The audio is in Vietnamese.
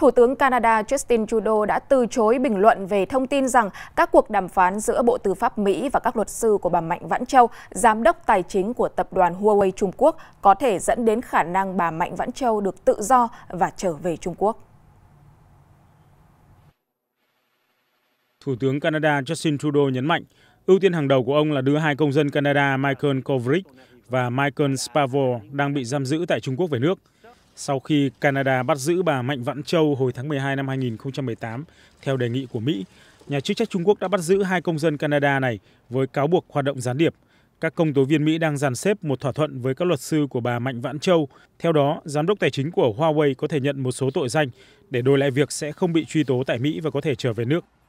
Thủ tướng Canada Justin Trudeau đã từ chối bình luận về thông tin rằng các cuộc đàm phán giữa Bộ Tư pháp Mỹ và các luật sư của bà Mạnh Vãn Châu, giám đốc tài chính của tập đoàn Huawei Trung Quốc, có thể dẫn đến khả năng bà Mạnh Vãn Châu được tự do và trở về Trung Quốc. Thủ tướng Canada Justin Trudeau nhấn mạnh, ưu tiên hàng đầu của ông là đưa hai công dân Canada Michael Kovrig và Michael Spavor đang bị giam giữ tại Trung Quốc về nước – sau khi Canada bắt giữ bà Mạnh Vãn Châu hồi tháng 12 năm 2018 theo đề nghị của Mỹ. Nhà chức trách Trung Quốc đã bắt giữ hai công dân Canada này với cáo buộc hoạt động gián điệp. Các công tố viên Mỹ đang dàn xếp một thỏa thuận với các luật sư của bà Mạnh Vãn Châu. Theo đó, giám đốc tài chính của Huawei có thể nhận một số tội danh để đổi lại việc sẽ không bị truy tố tại Mỹ và có thể trở về nước.